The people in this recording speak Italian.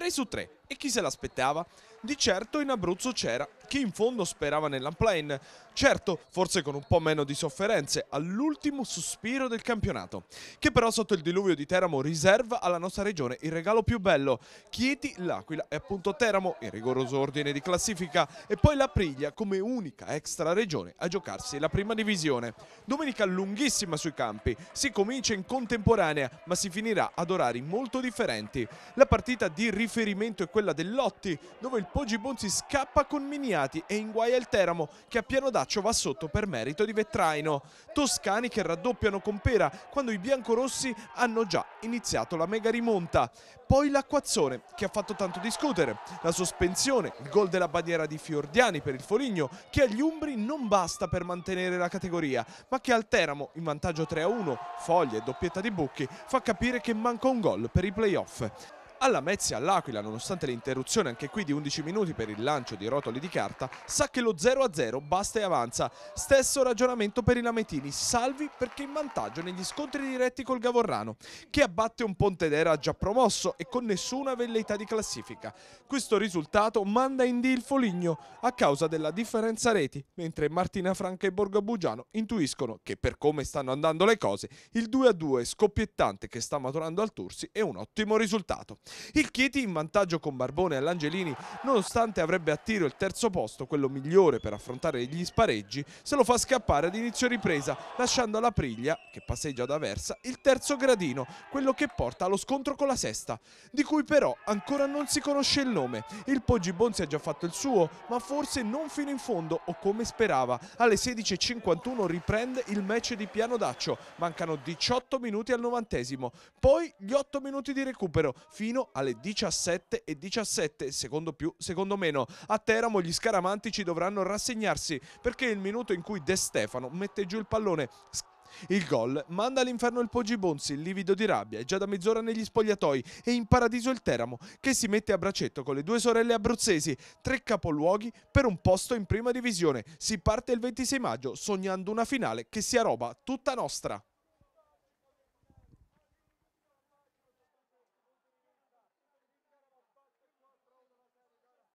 3 su 3 e chi se l'aspettava? Di certo in Abruzzo c'era chi in fondo sperava nell'unplane, certo forse con un po' meno di sofferenze all'ultimo sospiro del campionato, che però sotto il diluvio di Teramo riserva alla nostra regione il regalo più bello, Chieti, L'Aquila e appunto Teramo in rigoroso ordine di classifica e poi la Priglia come unica extra regione a giocarsi la prima divisione. Domenica lunghissima sui campi, si comincia in contemporanea ma si finirà ad orari molto differenti. La partita di riferimento è quella dell'Otti dove il Poggi Bonzi scappa con Miniani Fognati e in guai al Teramo che a Pianodaccio va sotto per merito di Vetraino. Toscani che raddoppiano con Pera quando i biancorossi hanno già iniziato la mega rimonta. Poi l'acquazzone che ha fatto tanto discutere, la sospensione, il gol della bandiera di Fiordiani per il Foligno che agli Umbri non basta per mantenere la categoria ma che al Teramo in vantaggio 3-1, foglie e doppietta di Bucchi fa capire che manca un gol per i playoff. Alla Mezia all'Aquila, nonostante l'interruzione anche qui di 11 minuti per il lancio di rotoli di carta, sa che lo 0-0 basta e avanza. Stesso ragionamento per i Lametini, salvi perché in vantaggio negli scontri diretti col Gavorrano, che abbatte un Pontedera già promosso e con nessuna velleità di classifica. Questo risultato manda in D il Foligno a causa della differenza reti, mentre Martina Franca e Borgabugiano intuiscono che per come stanno andando le cose, il 2-2 scoppiettante che sta maturando al Tursi è un ottimo risultato. Il Chieti in vantaggio con Barbone e l'Angelini, nonostante avrebbe a tiro il terzo posto, quello migliore per affrontare gli spareggi, se lo fa scappare ad inizio ripresa, lasciando alla Priglia, che passeggia da Versa, il terzo gradino, quello che porta allo scontro con la sesta, di cui però ancora non si conosce il nome. Il Poggi Bonzi ha già fatto il suo, ma forse non fino in fondo o come sperava. Alle 16.51 riprende il match di Piano Daccio, mancano 18 minuti al novantesimo, poi gli 8 minuti di recupero, fino fino alle 17 e 17, secondo più, secondo meno. A Teramo gli scaramantici dovranno rassegnarsi perché è il minuto in cui De Stefano mette giù il pallone il gol manda all'inferno il Poggi Bonzi, livido di rabbia, è già da mezz'ora negli spogliatoi e in paradiso il Teramo, che si mette a braccetto con le due sorelle abruzzesi, tre capoluoghi per un posto in prima divisione. Si parte il 26 maggio sognando una finale che sia roba tutta nostra.